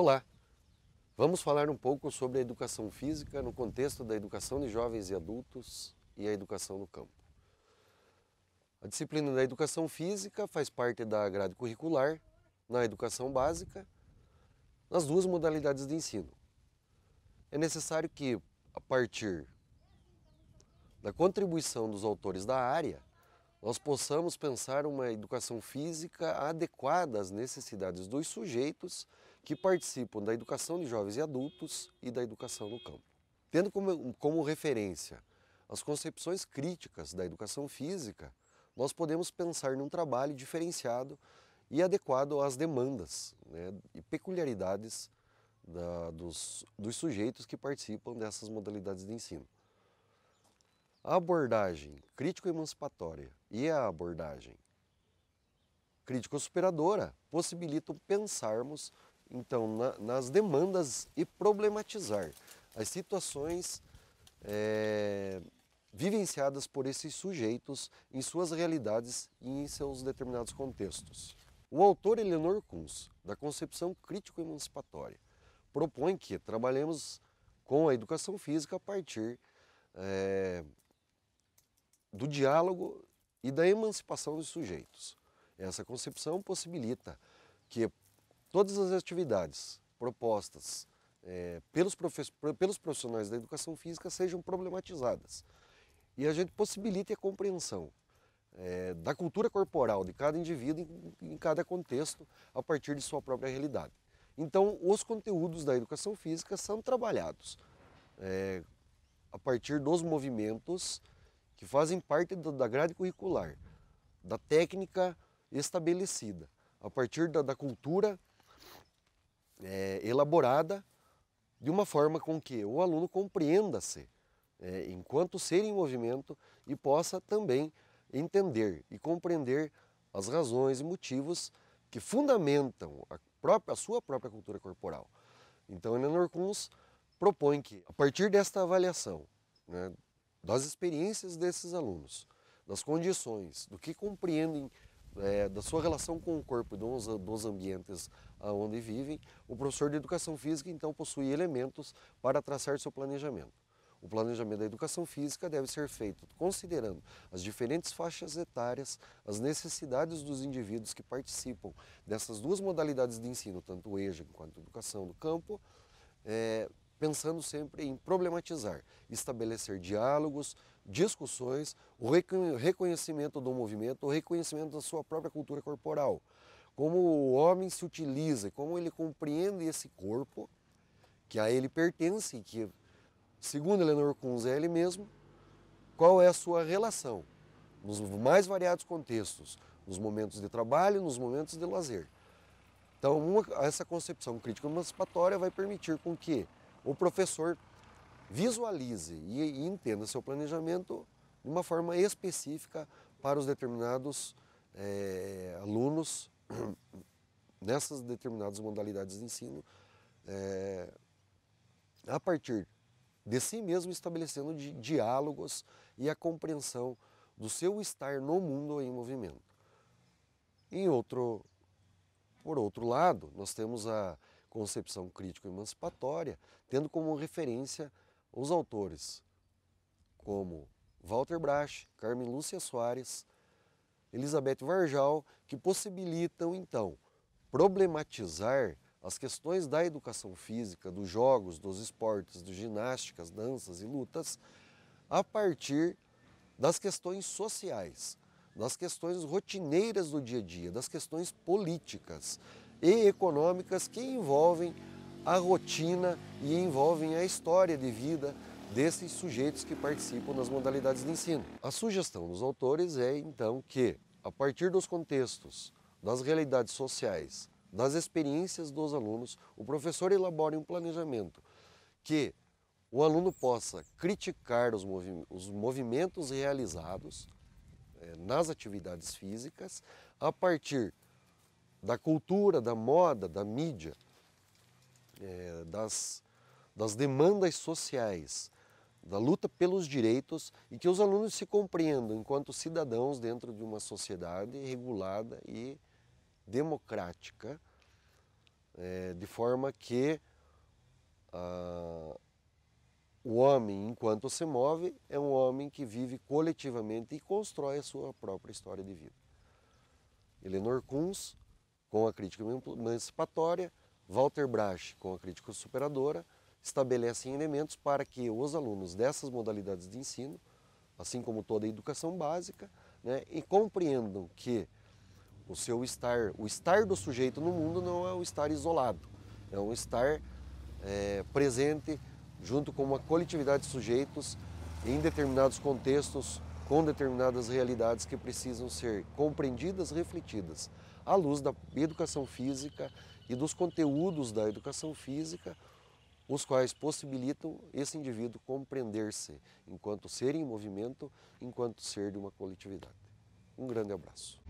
Olá! Vamos falar um pouco sobre a educação física no contexto da educação de jovens e adultos e a educação no campo. A disciplina da educação física faz parte da grade curricular na educação básica, nas duas modalidades de ensino. É necessário que, a partir da contribuição dos autores da área, nós possamos pensar uma educação física adequada às necessidades dos sujeitos que participam da educação de jovens e adultos e da educação no campo. Tendo como, como referência as concepções críticas da educação física, nós podemos pensar num trabalho diferenciado e adequado às demandas né, e peculiaridades da, dos, dos sujeitos que participam dessas modalidades de ensino. A abordagem crítico-emancipatória e a abordagem crítico-superadora possibilitam pensarmos então, na, nas demandas e problematizar as situações é, vivenciadas por esses sujeitos em suas realidades e em seus determinados contextos. O autor Eleanor Kunz, da concepção crítico-emancipatória, propõe que trabalhemos com a educação física a partir é, do diálogo e da emancipação dos sujeitos. Essa concepção possibilita que todas as atividades propostas é, pelos, pelos profissionais da educação física sejam problematizadas e a gente possibilite a compreensão é, da cultura corporal de cada indivíduo em, em cada contexto a partir de sua própria realidade. Então, os conteúdos da educação física são trabalhados é, a partir dos movimentos que fazem parte do, da grade curricular, da técnica estabelecida, a partir da, da cultura é, elaborada de uma forma com que o aluno compreenda-se é, enquanto ser em movimento e possa também entender e compreender as razões e motivos que fundamentam a, própria, a sua própria cultura corporal. Então, Eleanor Kunz propõe que, a partir desta avaliação, né, das experiências desses alunos, das condições, do que compreendem é, da sua relação com o corpo e dos, dos ambientes onde vivem, o professor de educação física então possui elementos para traçar seu planejamento. O planejamento da educação física deve ser feito considerando as diferentes faixas etárias, as necessidades dos indivíduos que participam dessas duas modalidades de ensino, tanto o EJA quanto a educação do campo, é, pensando sempre em problematizar, estabelecer diálogos, discussões, o reconhecimento do movimento, o reconhecimento da sua própria cultura corporal. Como o homem se utiliza, como ele compreende esse corpo, que a ele pertence, que, segundo Eleanor Kunz, é ele mesmo, qual é a sua relação nos mais variados contextos, nos momentos de trabalho, nos momentos de lazer. Então, uma, essa concepção crítica emancipatória vai permitir com que o professor visualize e entenda seu planejamento de uma forma específica para os determinados é, alunos nessas determinadas modalidades de ensino, é, a partir de si mesmo estabelecendo di diálogos e a compreensão do seu estar no mundo em movimento. Em outro, por outro lado, nós temos a concepção crítico-emancipatória, tendo como referência os autores, como Walter Brasch, Carmen Lúcia Soares, Elizabeth Varjal, que possibilitam, então, problematizar as questões da educação física, dos jogos, dos esportes, de ginásticas, danças e lutas, a partir das questões sociais, das questões rotineiras do dia a dia, das questões políticas e econômicas que envolvem a rotina e envolvem a história de vida desses sujeitos que participam das modalidades de ensino. A sugestão dos autores é então que, a partir dos contextos, das realidades sociais, das experiências dos alunos, o professor elabore um planejamento que o aluno possa criticar os, movi os movimentos realizados é, nas atividades físicas a partir da cultura, da moda, da mídia é, das, das demandas sociais, da luta pelos direitos e que os alunos se compreendam enquanto cidadãos dentro de uma sociedade regulada e democrática, é, de forma que ah, o homem, enquanto se move, é um homem que vive coletivamente e constrói a sua própria história de vida. Eleanor Kunz, com a crítica emancipatória, Walter Brasch, com a crítica superadora, estabelecem elementos para que os alunos dessas modalidades de ensino, assim como toda a educação básica, né, e compreendam que o seu estar, o estar do sujeito no mundo não é o estar isolado, é um estar é, presente junto com uma coletividade de sujeitos em determinados contextos, com determinadas realidades que precisam ser compreendidas, refletidas, à luz da educação física e dos conteúdos da educação física, os quais possibilitam esse indivíduo compreender-se enquanto ser em movimento, enquanto ser de uma coletividade. Um grande abraço.